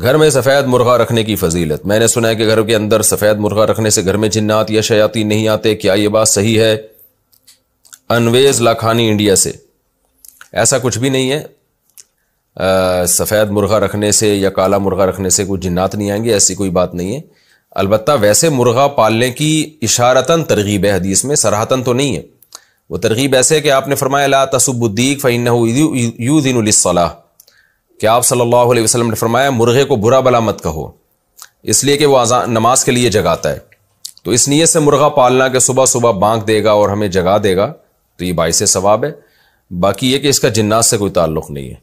घर में सफ़ेद मुर्गा रखने की फजीलत मैंने सुना है कि घर के अंदर सफ़ेद मुर्गा रखने से घर में जिन्नात या शयाती नहीं आते क्या ये बात सही है अनवेज लाखानी इंडिया से ऐसा कुछ भी नहीं है सफ़ेद मुर्गा रखने से या काला मुर्गा रखने से कोई जिन्नात नहीं आएंगे ऐसी कोई बात नहीं है अलबत् वैसे मुर्गा पालने की इशारता तरगीब है हदीस में सराहतन तो नहीं है वो तरगीब ऐसे है कि आपने फरमाया ला तसबुद्दीक फ़ैन यू दिन सलाह कि आप सल्लल्लाहु अलैहि वसल्लम ने फरमाया मुर्गे को बुरा भला मत कहो इसलिए कि वह आजा नमाज के लिए जगाता है तो इस नीयत से मुर्गा पालना कि सुबह सुबह बांक देगा और हमें जगा देगा तो ये बायस सवाब है बाकी ये कि इसका जिन्नात से कोई ताल्लुक नहीं है